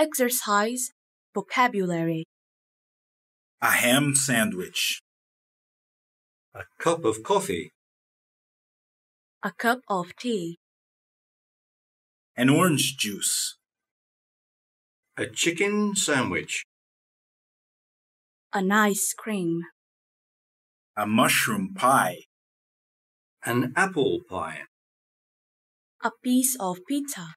Exercise Vocabulary A ham sandwich. A cup of coffee. A cup of tea. An orange juice. A chicken sandwich. An ice cream. A mushroom pie. An apple pie. A piece of pizza.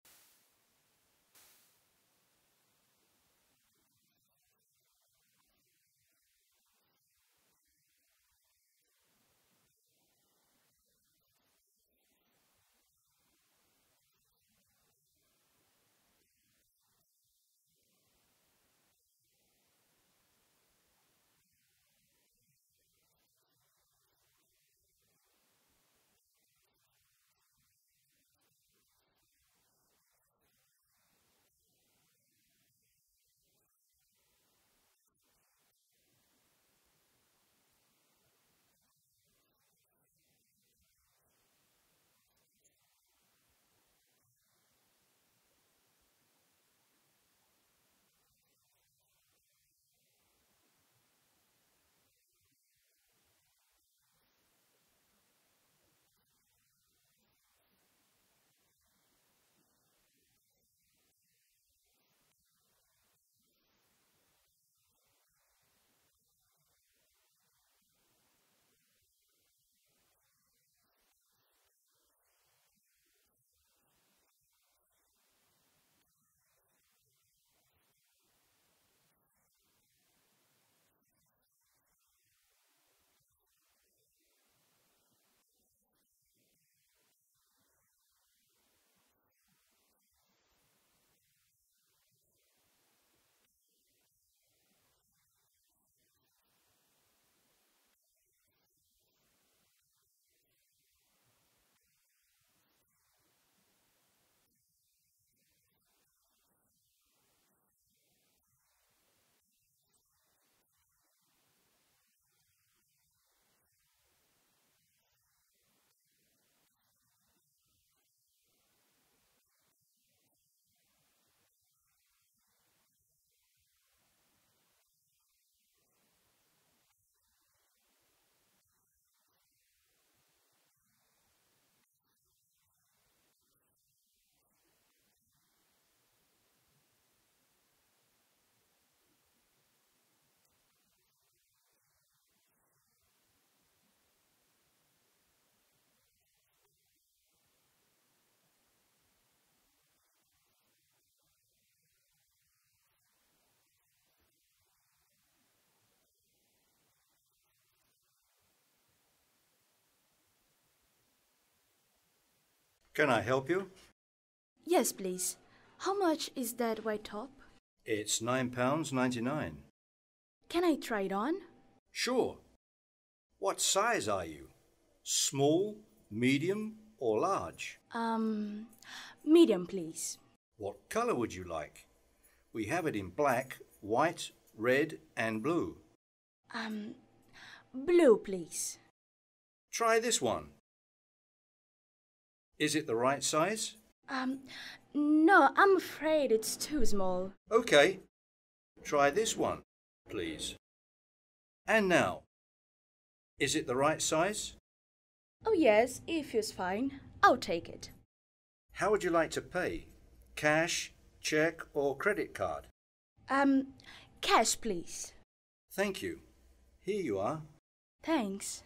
Can I help you? Yes, please. How much is that white top? It's £9.99. Can I try it on? Sure. What size are you? Small, medium, or large? Um, medium, please. What colour would you like? We have it in black, white, red, and blue. Um, blue, please. Try this one. Is it the right size? Um, no, I'm afraid it's too small. Okay. Try this one, please. And now, is it the right size? Oh yes, it feels fine, I'll take it. How would you like to pay? Cash, cheque or credit card? Um, cash please. Thank you. Here you are. Thanks.